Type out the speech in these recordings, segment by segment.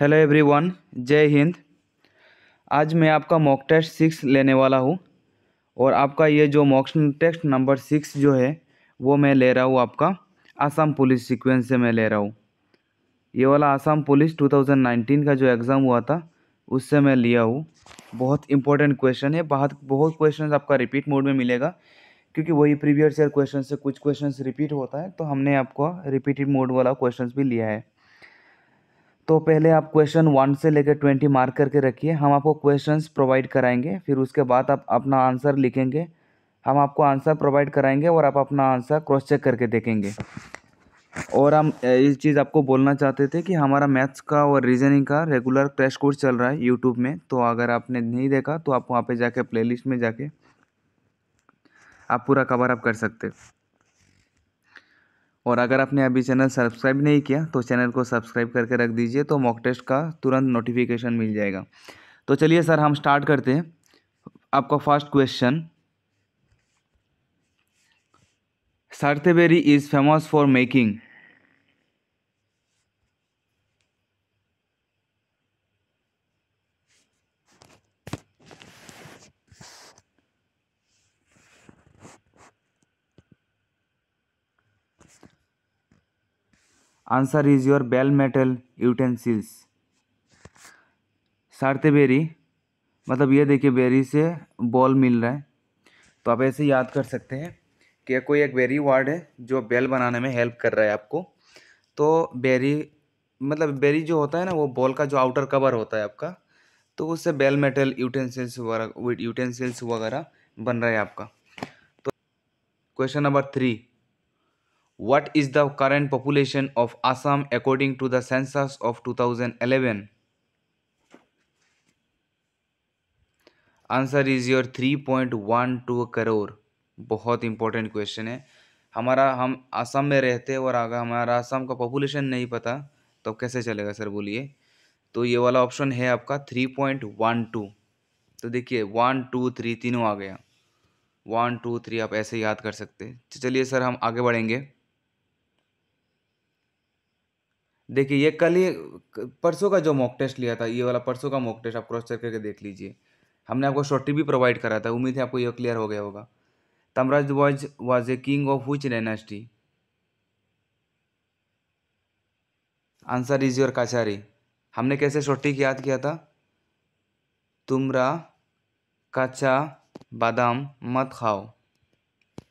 Hello everyone जय हिंद आज मैं आपका मॉक टेस्ट सिक्स लेने वाला हूँ और आपका ये जो मॉक टेस्ट नंबर सिक्स जो है वो मैं ले रहा हूँ आपका आसाम पुलिस सीक्वेंस से मैं ले रहा हूँ ये वाला आसाम पुलिस 2019 का जो एग्ज़ाम हुआ था उससे मैं लिया हूँ बहुत इंपॉर्टेंट क्वेश्चन है बहुत बहुत क्वेश्चन आपका रिपीट मोड में मिलेगा क्योंकि वही प्रीवियस ईयर क्वेश्चन से कुछ क्वेश्चन रिपीट होता है तो हमने आपको रिपीटेड मोड वाला क्वेश्चन भी लिया है तो पहले आप क्वेश्चन वन से लेकर ट्वेंटी मार्क करके रखिए हम आपको क्वेश्चंस प्रोवाइड कराएंगे फिर उसके बाद आप अपना आंसर लिखेंगे हम आपको आंसर प्रोवाइड कराएंगे और आप अपना आंसर क्रॉस चेक करके देखेंगे और हम इस चीज़ आपको बोलना चाहते थे कि हमारा मैथ्स का और रीजनिंग का रेगुलर क्रैश कोर्स चल रहा है यूट्यूब में तो अगर आपने नहीं देखा तो आप वहाँ पर जाके प्ले में जाके आप पूरा कवर अप कर सकते और अगर आपने अभी चैनल सब्सक्राइब नहीं किया तो चैनल को सब्सक्राइब करके रख दीजिए तो मॉक टेस्ट का तुरंत नोटिफिकेशन मिल जाएगा तो चलिए सर हम स्टार्ट करते हैं आपका first question Sarthebari is famous for making answer is your bell metal utensils Sarthebari मतलब ये देखिए बेरी से बॉल मिल रहा है तो आप ऐसे याद कर सकते हैं कि कोई एक बेरी वर्ड है जो बेल बनाने में हेल्प कर रहा है आपको तो बेरी मतलब बेरी जो होता है ना वो बॉल का जो आउटर कवर होता है आपका तो उससे बेल मेटल यूटेंसिल्स वगैरह यूटेंसिल्स वगैरह बन रहा है आपका तो question number three What is the current population of Assam according to the census of 2011? Answer is your three point one two crore बहुत इंपॉर्टेंट क्वेश्चन है हमारा हम असम में रहते हैं और अगर हमारा असम का पॉपुलेशन नहीं पता तो कैसे चलेगा सर बोलिए तो ये वाला ऑप्शन है आपका थ्री पॉइंट वन टू तो देखिए वन टू थ्री तीनों आ गया वन टू थ्री आप ऐसे याद कर सकते चलिए सर हम आगे बढ़ेंगे देखिए ये कल ही परसों का जो मॉक टेस्ट लिया था ये वाला परसों का मॉक टेस्ट आप क्रॉस चेक करके देख लीजिए हमने आपको शॉर्टी भी प्रोवाइड करा था उम्मीद है आपको ये क्लियर हो गया होगा Tamraj was was a king of which dynasty answer is your Kachari हमने कैसे शॉर्टी की याद किया था तुमरा कच्चा बादाम मत खाओ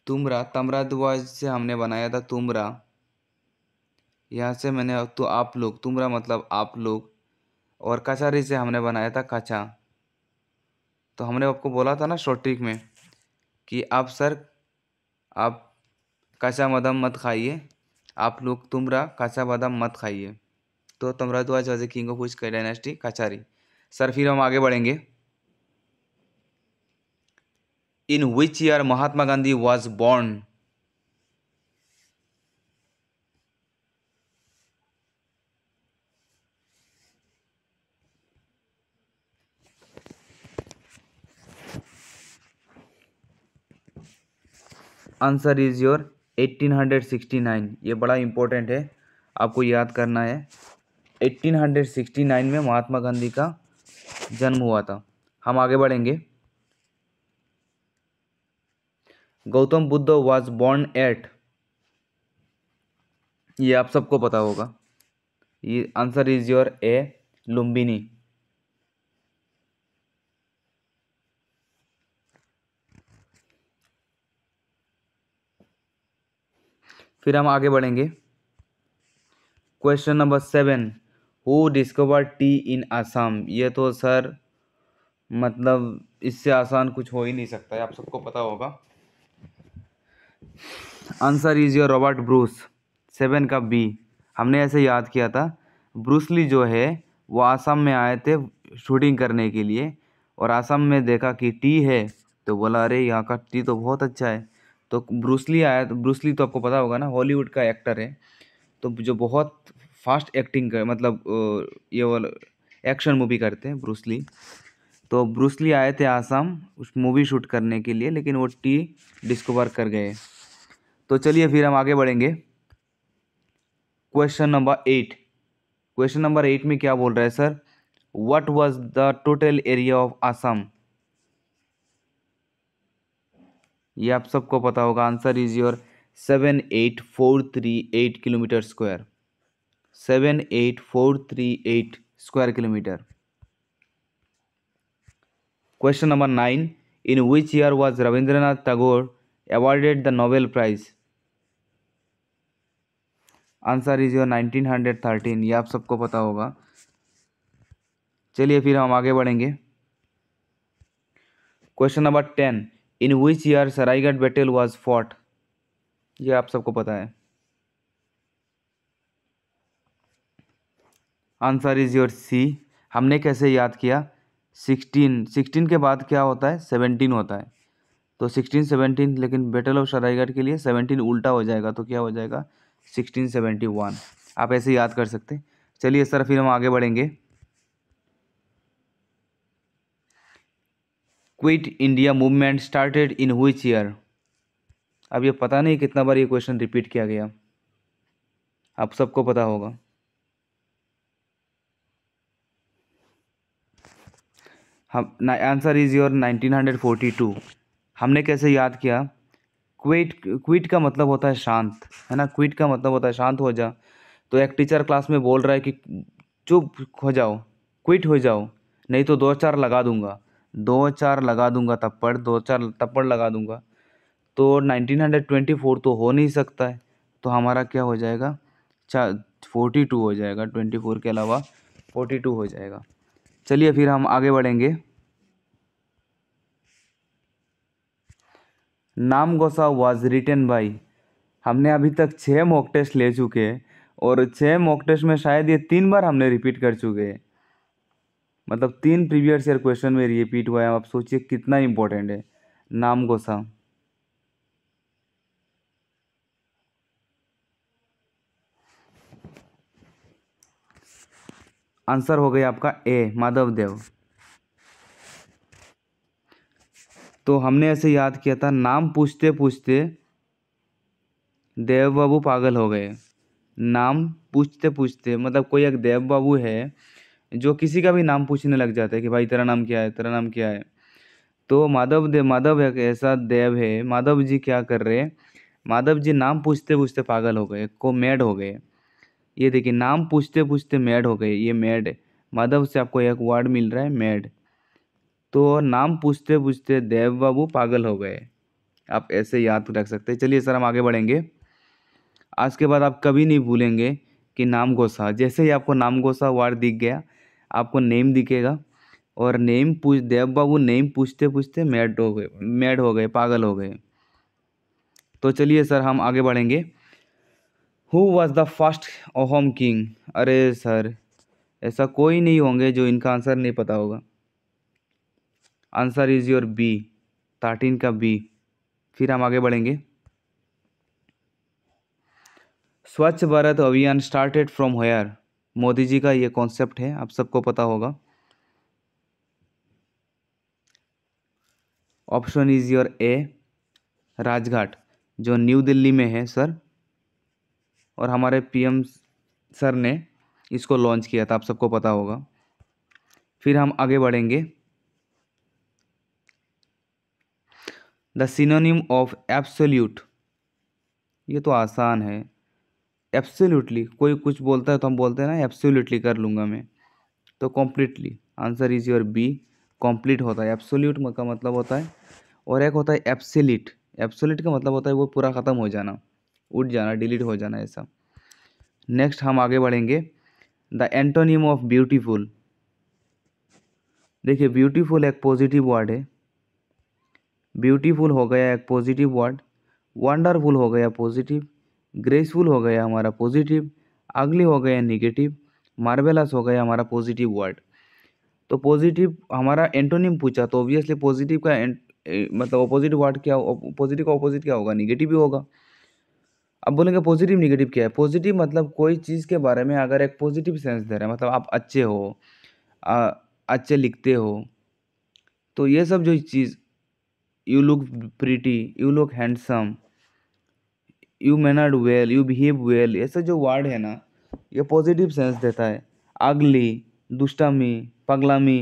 तुमरा तमराज वॉज से हमने बनाया था तुमरा यहाँ से मैंने तो आप लोग तुमरा मतलब आप लोग और कचहरी से हमने बनाया था कचा तो हमने आपको बोला था ना शॉर्ट ट्रिक में कि आप सर आप कचा बादाम मत खाइए आप लोग तुमरा कचा बादाम मत खाइए तो तुमरा तो आज वजह king of which dynasty Kachari sir फिर हम आगे बढ़ेंगे in which year Mahatma Gandhi was born answer is your 1869 ये बड़ा इम्पोर्टेंट है आपको याद करना है 1869 में महात्मा गांधी का जन्म हुआ था हम आगे बढ़ेंगे Gautam Buddha was born at ये आप सबको पता होगा ये answer is your A Lumbini फिर हम आगे बढ़ेंगे question number seven who discover tea in Assam ये तो सर मतलब इससे आसान कुछ हो ही नहीं सकता है आप सबको पता होगा answer is your Robert Bruce seven का बी हमने ऐसे याद किया था ब्रूसली जो है वो आसाम में आए थे शूटिंग करने के लिए और आसाम में देखा कि टी है तो बोला अरे यहाँ का टी तो बहुत अच्छा है तो ब्रूसली आया तो ब्रूसली तो आपको पता होगा ना हॉलीवुड का एक्टर है तो जो बहुत फास्ट एक्टिंग कर मतलब ये वाला एक्शन मूवी करते हैं ब्रूसली तो ब्रूसली आए थे आसाम उस मूवी शूट करने के लिए लेकिन वो टी डिस्कवर कर गए तो चलिए फिर हम आगे बढ़ेंगे question number eight question number eight में क्या बोल रहा है sir what was the total area of Assam ये आप सबको पता होगा answer is your seven eight four three eight kilometre square seven eight four three eight square kilometre question number nine in which year was Rabindranath Tagore awarded the Nobel prize answer is your nineteen hundred thirteen ये आप सबको पता होगा चलिए फिर हम आगे बढ़ेंगे question number ten in which year Saraighat battle was fought ये आप सबको पता है आंसर इज योर सी हमने कैसे याद किया सिक्सटीन सिक्सटीन के बाद क्या होता है सेवनटीन होता है तो सिक्सटीन सेवनटीन लेकिन बैटल ऑफ सरायगढ़ के लिए सेवनटीन उल्टा हो जाएगा तो क्या हो जाएगा सिक्सटीन सेवेंटी वन आप ऐसे याद कर सकते चलिए सर फिर हम आगे बढ़ेंगे Quit India movement started in which year अब ये पता नहीं कितना बार ये क्वेश्चन रिपीट किया गया आप सबको पता होगा हम आंसर इज योर 1942 हमने कैसे याद किया क्विट क्विट का मतलब होता है शांत है ना क्विट का मतलब होता है शांत हो जा तो एक टीचर क्लास में बोल रहा है कि चुप हो जाओ क्विट हो जाओ नहीं तो दो चार लगा दूंगा दो चार लगा दूंगा थप्पड़ दो चार थप्पड़ लगा दूंगा तो नाइनटीन हंड्रेड ट्वेंटी फोर तो हो नहीं सकता है तो हमारा क्या हो जाएगा चार फोर्टी टू हो जाएगा ट्वेंटी फोर के अलावा फोर्टी टू हो जाएगा चलिए फिर हम आगे बढ़ेंगे नाम गोसा वॉज रिटेन बाई हमने अभी तक छः मॉक टेस्ट ले चुके हैं और छः मॉक टेस्ट में शायद ये तीन बार हमने रिपीट कर चुके हैं मतलब तीन प्रीवियस ईयर क्वेश्चन में रिपीट हुआ है आप सोचिए कितना इम्पोर्टेंट है नाम गोसा आंसर हो गया आपका ए माधव देव तो हमने ऐसे याद किया था नाम पूछते पूछते देव बाबू पागल हो गए नाम पूछते पूछते मतलब कोई एक देव बाबू है जो किसी का भी नाम पूछने लग जाता है कि भाई तेरा नाम क्या है तेरा नाम क्या है तो माधव देव माधव एक ऐसा देव है माधव जी क्या कर रहे हैं माधव जी नाम पूछते पूछते पागल हो गए को मैड हो गए ये देखिए नाम पूछते पूछते मैड हो गए ये मैड माधव से आपको एक वर्ड मिल रहा है मैड तो नाम पूछते पूछते देव बाबू पागल हो गए आप ऐसे याद रख सकते हैं चलिए सर हम आगे बढ़ेंगे आज के बाद आप कभी नहीं भूलेंगे कि नाम गोसा जैसे ही आपको नाम गोसा वार्ड दिख गया आपको नेम दिखेगा और नेम पूछ देव बाबू नेम पूछते पूछते मैड हो गए मैड हो गए पागल हो गए तो चलिए सर हम आगे बढ़ेंगे who was the first Ahom king अरे सर ऐसा कोई नहीं होंगे जो इनका आंसर नहीं पता होगा answer is your B thirteen का बी फिर हम आगे बढ़ेंगे Swachh Bharat Abhiyan started from here Modi ji का ये कॉन्सेप्ट है आप सबको पता होगा option is your A Rajghat जो न्यू दिल्ली में है सर और हमारे पीएम सर ने इसको लॉन्च किया था आप सबको पता होगा फिर हम आगे बढ़ेंगे द सिनोनिम ऑफ एब्सोल्यूट ये तो आसान है एब्सोल्युटली कोई कुछ बोलता है तो हम बोलते हैं ना एब्सोल्युटली कर लूँगा मैं तो completely answer is your B complete होता है एब्सोल्यूट का मतलब होता है और एक होता है एब्सोलिट एब्सोलिट का मतलब होता है वो पूरा ख़त्म हो जाना उठ जाना डिलीट हो जाना ऐसा नेक्स्ट हम आगे बढ़ेंगे द एंटोनियम ऑफ ब्यूटीफुल देखिए ब्यूटीफुल एक पॉजिटिव वर्ड है ब्यूटीफुल हो गया एक पॉजिटिव वर्ड वंडरफुल हो गया पॉजिटिव ग्रेसफुल हो गया हमारा पॉजिटिव अगली हो गया निगेटिव मार्बेलस हो गया हमारा पॉजिटिव वर्ड तो पॉजिटिव हमारा एंटोनिम पूछा तो ऑब्वियसली पॉजिटिव का एंट, मतलब अपोजिट वर्ड क्या पॉजिटिव का अपोजिट क्या होगा निगेटिव ही होगा अब बोलेंगे पॉजिटिव निगेटिव क्या है पॉजिटिव मतलब कोई चीज़ के बारे में अगर एक पॉजिटिव सेंस दे रहे हैं मतलब आप अच्छे हो आ, अच्छे लिखते हो तो ये सब जो चीज़ you look pretty you look handsome you mannered well you behave well ऐसे जो वर्ड है ना ये पॉजिटिव सेंस देता है अगली दुष्टामी पगलामी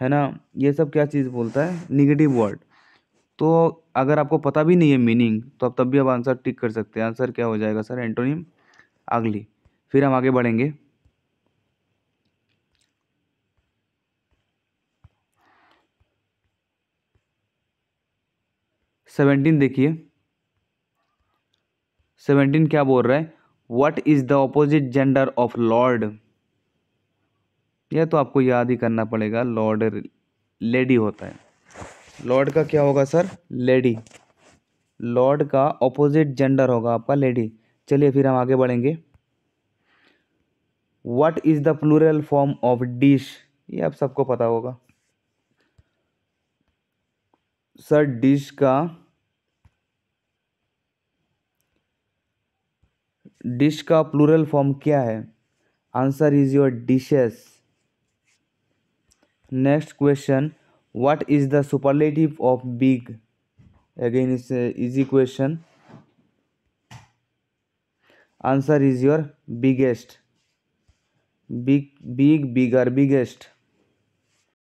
है ना ये सब क्या चीज़ बोलता है निगेटिव वर्ड तो अगर आपको पता भी नहीं है मीनिंग तो आप तब भी आप आंसर टिक कर सकते हैं आंसर क्या हो जाएगा सर एंटोनियम अगली फिर हम आगे बढ़ेंगे सेवेंटीन देखिए सेवनटीन क्या बोल रहा है what is the opposite gender of lord यह तो आपको याद ही करना पड़ेगा लॉर्ड लेडी होता है लॉर्ड का क्या होगा सर लेडी लॉर्ड का ऑपोजिट जेंडर होगा आपका लेडी चलिए फिर हम आगे बढ़ेंगे what is the plural form of dish ये आप सबको पता होगा सर डिश का डिश का प्लूरल फॉर्म क्या है answer is your dishes next question what is the superlative of big again is easy question answer is your biggest big big bigger biggest